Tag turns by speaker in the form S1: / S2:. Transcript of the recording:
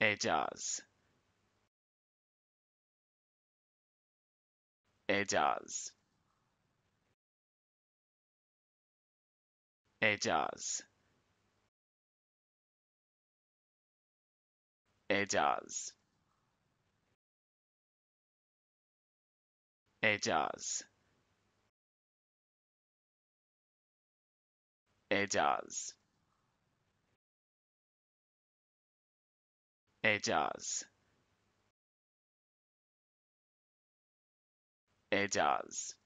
S1: It It does. does. It does. It does. It does. It does. It does.